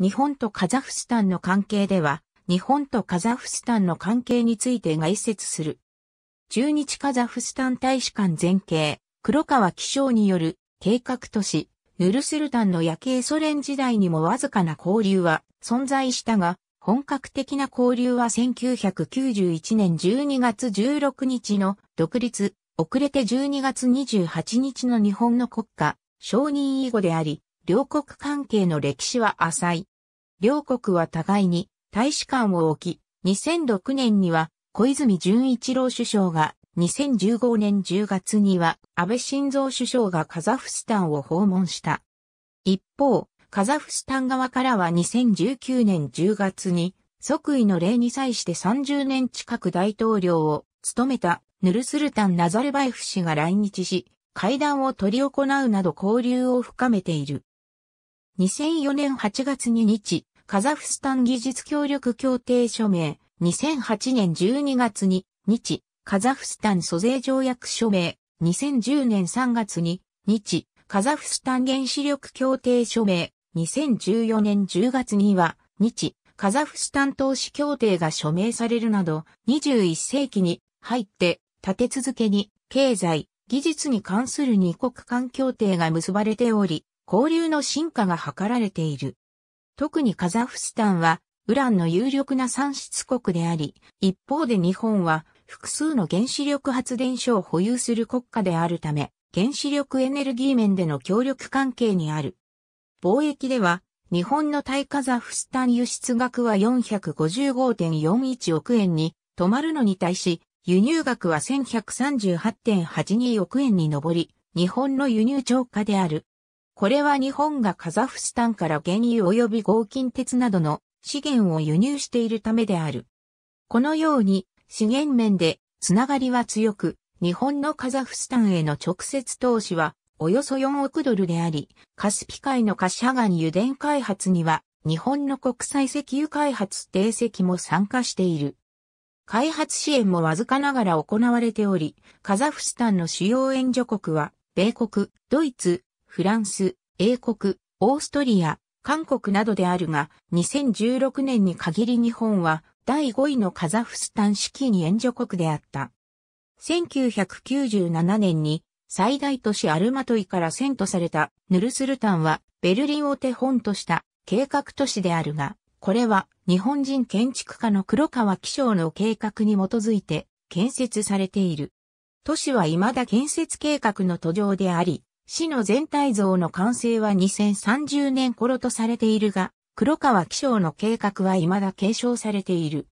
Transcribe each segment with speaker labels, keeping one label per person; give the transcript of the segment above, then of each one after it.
Speaker 1: 日本とカザフスタンの関係では、日本とカザフスタンの関係について概説する。中日カザフスタン大使館前景、黒川気象による計画都市、ヌルスルタンの夜景ソ連時代にもわずかな交流は存在したが、本格的な交流は1991年12月16日の独立、遅れて12月28日の日本の国家承認以後であり、両国関係の歴史は浅い。両国は互いに大使館を置き、2006年には小泉純一郎首相が、2015年10月には安倍晋三首相がカザフスタンを訪問した。一方、カザフスタン側からは2019年10月に即位の礼に際して30年近く大統領を務めたヌルスルタン・ナザルバエフ氏が来日し、会談を取り行うなど交流を深めている。2004年8月に日カザフスタン技術協力協定署名、2008年12月に、日、カザフスタン租税条約署名、2010年3月に、日、カザフスタン原子力協定署名、2014年10月には、日、カザフスタン投資協定が署名されるなど、21世紀に入って立て続けに経済、技術に関する二国間協定が結ばれており、交流の進化が図られている。特にカザフスタンはウランの有力な産出国であり、一方で日本は複数の原子力発電所を保有する国家であるため、原子力エネルギー面での協力関係にある。貿易では、日本の対カザフスタン輸出額は455.41億円に止まるのに対し、輸入額は1138.82億円に上り、日本の輸入超過である。これは日本がカザフスタンから原油及び合金鉄などの資源を輸入しているためである。このように資源面でつながりは強く、日本のカザフスタンへの直接投資はおよそ4億ドルであり、カスピ海のカシハガン油田開発には日本の国際石油開発定石も参加している。開発支援もわずかながら行われており、カザフスタンの主要援助国は、米国、ドイツ、フランス、英国、オーストリア、韓国などであるが、2016年に限り日本は第5位のカザフスタン資金援助国であった。1997年に最大都市アルマトイから遷都されたヌルスルタンはベルリンを手本とした計画都市であるが、これは日本人建築家の黒川紀章の計画に基づいて建設されている。都市は未だ建設計画の途上であり、市の全体像の完成は2030年頃とされているが、黒川気象の計画は未だ継承されている。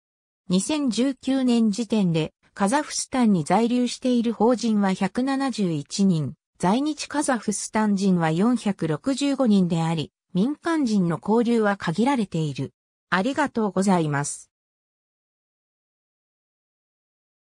Speaker 1: 2019年時点で、カザフスタンに在留している法人は171人、在日カザフスタン人は465人であり、民間人の交流は限られている。ありがとうございます。